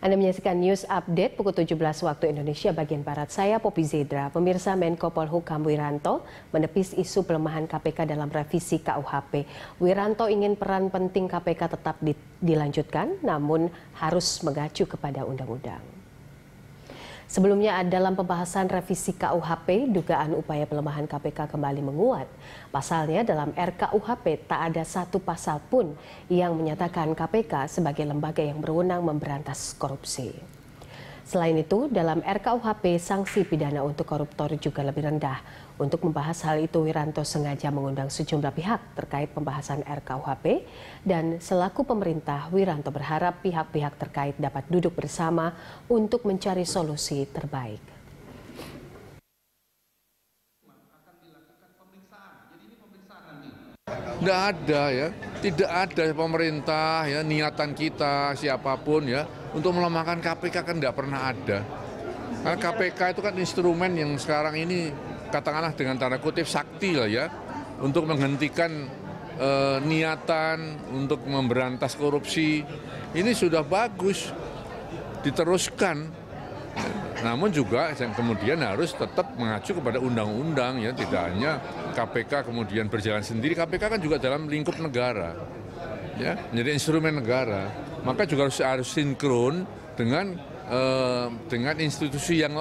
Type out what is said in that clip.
Anda menyaksikan news update pukul 17 waktu Indonesia bagian Barat. Saya Popi Zedra. Pemirsa Menko Polhukam Wiranto menepis isu pelemahan KPK dalam revisi KUHP. Wiranto ingin peran penting KPK tetap dilanjutkan, namun harus mengacu kepada undang-undang. Sebelumnya dalam pembahasan revisi KUHP, dugaan upaya pelemahan KPK kembali menguat. Pasalnya dalam RKUHP tak ada satu pasal pun yang menyatakan KPK sebagai lembaga yang berwenang memberantas korupsi. Selain itu, dalam RKUHP sanksi pidana untuk koruptor juga lebih rendah. Untuk membahas hal itu, Wiranto sengaja mengundang sejumlah pihak terkait pembahasan RKUHP dan selaku pemerintah, Wiranto berharap pihak-pihak terkait dapat duduk bersama untuk mencari solusi terbaik. Tidak ada ya, tidak ada pemerintah ya niatan kita siapapun ya untuk melemahkan KPK kan tidak pernah ada. Karena KPK itu kan instrumen yang sekarang ini katakanlah dengan tanda kutip sakti lah ya untuk menghentikan eh, niatan untuk memberantas korupsi. Ini sudah bagus diteruskan namun juga yang kemudian harus tetap mengacu kepada undang-undang ya tidak hanya KPK kemudian berjalan sendiri. KPK kan juga dalam lingkup negara ya menjadi instrumen negara. Maka juga harus harus sinkron dengan eh, dengan institusi yang